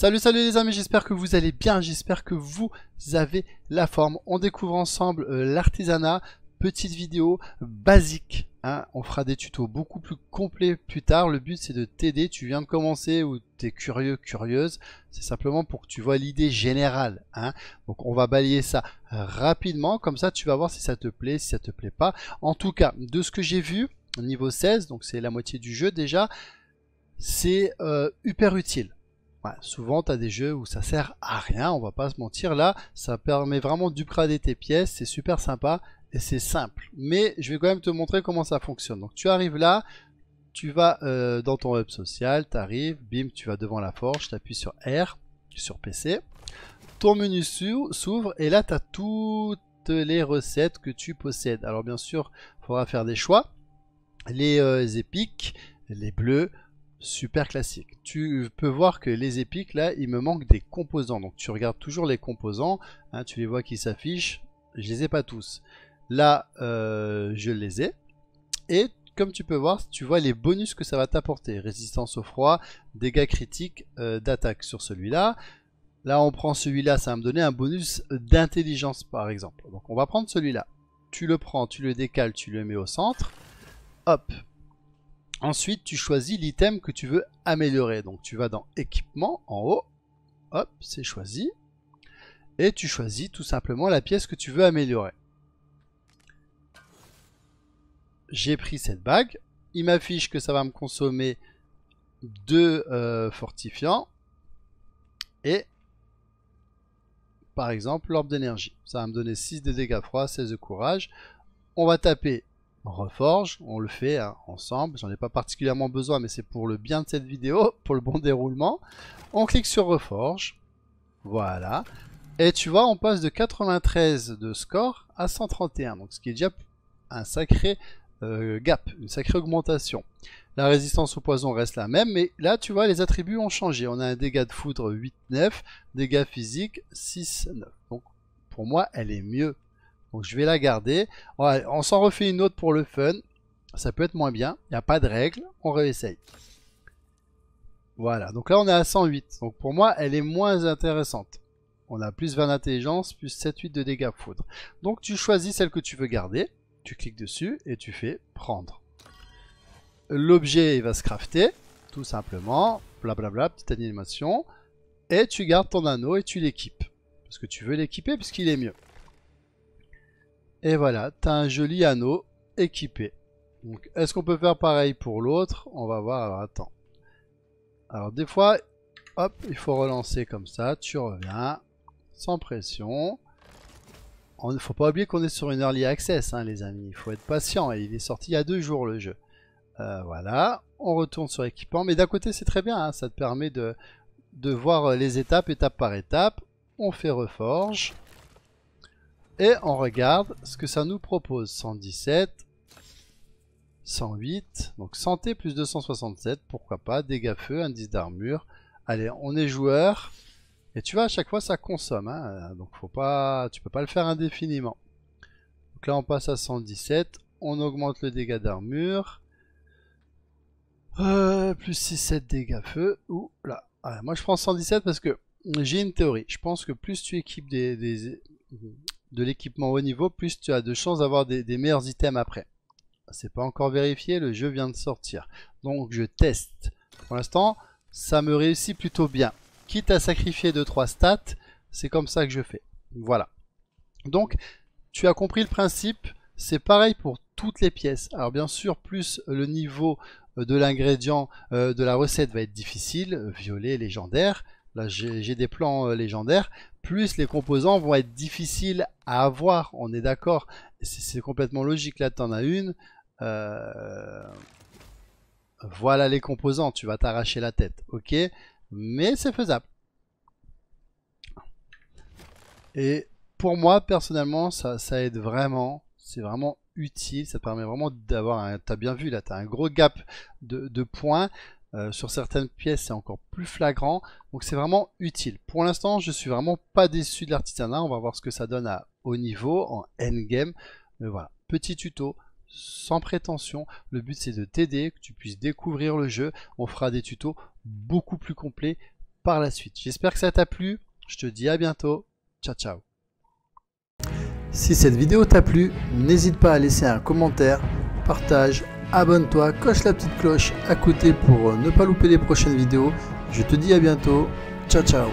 Salut salut les amis, j'espère que vous allez bien, j'espère que vous avez la forme. On découvre ensemble euh, l'artisanat, petite vidéo basique. Hein. On fera des tutos beaucoup plus complets plus tard, le but c'est de t'aider, tu viens de commencer ou tu es curieux, curieuse, c'est simplement pour que tu vois l'idée générale. Hein. Donc on va balayer ça rapidement, comme ça tu vas voir si ça te plaît, si ça te plaît pas. En tout cas, de ce que j'ai vu, niveau 16, donc c'est la moitié du jeu déjà, c'est euh, hyper utile souvent, tu as des jeux où ça sert à rien, on va pas se mentir. Là, ça permet vraiment d'upgrader tes pièces, c'est super sympa et c'est simple. Mais je vais quand même te montrer comment ça fonctionne. Donc, tu arrives là, tu vas euh, dans ton web social, tu arrives, bim, tu vas devant la forge, tu appuies sur R, sur PC. Ton menu s'ouvre et là, tu as toutes les recettes que tu possèdes. Alors, bien sûr, il faudra faire des choix. Les euh, épiques, les bleus, super classique. Tu peux voir que les épiques, là, il me manque des composants. Donc tu regardes toujours les composants, hein, tu les vois qui s'affichent. Je les ai pas tous. Là, euh, je les ai. Et comme tu peux voir, tu vois les bonus que ça va t'apporter. Résistance au froid, dégâts critiques euh, d'attaque sur celui-là. Là, on prend celui-là, ça va me donner un bonus d'intelligence, par exemple. Donc on va prendre celui-là. Tu le prends, tu le décales, tu le mets au centre. Hop, Ensuite, tu choisis l'item que tu veux améliorer. Donc tu vas dans équipement en haut. Hop, c'est choisi. Et tu choisis tout simplement la pièce que tu veux améliorer. J'ai pris cette bague. Il m'affiche que ça va me consommer deux euh, fortifiants. Et par exemple l'orbe d'énergie. Ça va me donner 6 de dégâts froids, 16 de courage. On va taper reforge, on le fait hein, ensemble, j'en ai pas particulièrement besoin mais c'est pour le bien de cette vidéo, pour le bon déroulement. On clique sur reforge, voilà, et tu vois on passe de 93 de score à 131, donc ce qui est déjà un sacré euh, gap, une sacrée augmentation. La résistance au poison reste la même, mais là tu vois les attributs ont changé, on a un dégât de foudre 8-9, dégâts physique 6-9, donc pour moi elle est mieux donc je vais la garder. on s'en refait une autre pour le fun. Ça peut être moins bien. Il n'y a pas de règle. On réessaye. Voilà. Donc là, on est à 108. Donc pour moi, elle est moins intéressante. On a plus 20 d'intelligence, plus 7-8 de dégâts foudre. Donc tu choisis celle que tu veux garder. Tu cliques dessus et tu fais prendre. L'objet, il va se crafter. Tout simplement. Blablabla, petite animation. Et tu gardes ton anneau et tu l'équipes. Parce que tu veux l'équiper puisqu'il est mieux. Et voilà, tu as un joli anneau équipé. Donc, est-ce qu'on peut faire pareil pour l'autre On va voir, alors attends. Alors, des fois, hop, il faut relancer comme ça, tu reviens, sans pression. Il ne faut pas oublier qu'on est sur une early access, hein, les amis. Il faut être patient, il est sorti il y a deux jours le jeu. Euh, voilà, on retourne sur équipement, mais d'un côté c'est très bien, hein, ça te permet de voir euh, les étapes, étape par étape. On fait reforge. Et on regarde ce que ça nous propose. 117, 108, donc santé plus 267, pourquoi pas, dégâts feu, indice d'armure. Allez, on est joueur. Et tu vois, à chaque fois, ça consomme. Hein. donc, faut pas, tu peux pas le faire indéfiniment. Donc là, on passe à 117. On augmente le dégât d'armure. Euh, plus 6, 7 dégâts feu. là. Ah, moi, je prends 117 parce que j'ai une théorie. Je pense que plus tu équipes des, de l'équipement haut niveau, plus tu as de chances d'avoir des, meilleurs items après. C'est pas encore vérifié, le jeu vient de sortir. Donc je teste. Pour l'instant, ça me réussit plutôt bien. Quitte à sacrifier 2-3 stats, c'est comme ça que je fais. Voilà. Donc, tu as compris le principe. C'est pareil pour toutes les pièces. Alors bien sûr, plus le niveau euh, de l'ingrédient euh, de la recette va être difficile, violet, légendaire, Là, j'ai des plans euh, légendaires. Plus les composants vont être difficiles à avoir. On est d'accord. C'est complètement logique. Là, tu en as une. Euh, voilà les composants. Tu vas t'arracher la tête. Ok. Mais c'est faisable. Et pour moi, personnellement, ça, aide vraiment. C'est vraiment utile. Ça permet vraiment d'avoir un. T'as bien vu là, tu as un gros gap de points. Euh, sur certaines pièces, c'est encore plus flagrant. Donc c'est vraiment utile. Pour l'instant, je suis vraiment pas déçu de l'artisanat. On va voir ce que ça donne à haut niveau, en endgame. Mais voilà, petit tuto sans prétention. Le but c'est de t'aider, que tu puisses découvrir le jeu. On fera des tutos beaucoup plus complets par la suite. J'espère que ça t'a plu. Je te dis à bientôt. Ciao ciao. Si cette vidéo t'a plu, n'hésite pas à laisser un commentaire, partage abonne-toi, coche la petite cloche à côté pour euh, ne pas louper les prochaines vidéos. Je te dis à bientôt, ciao ciao